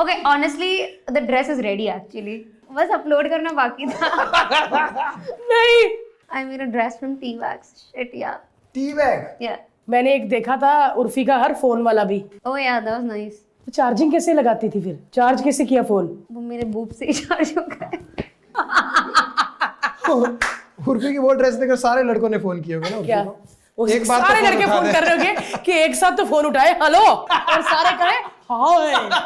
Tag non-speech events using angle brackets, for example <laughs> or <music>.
okay honestly the dress is ready actually बस upload करना बाकी था नहीं I mean a dress from T wax shit या टी वैक्स या मैंने एक देखा था उर्फी का हर फोन वाला भी oh yeah that was nice तो चार्जिंग कैसे लगाती थी फिर चार्ज कैसे किया फोन वो मेरे बूप से ही चार्ज हो गया <laughs> उर्फी की वो ड्रेस देखकर सारे लड़कों ने फोन किया होगा ना क्या एक बार सारे तो लड़के फोन कर रहे होंगे कि एक साथ तो फोन उठाए हेलो और सारे कहे हाँ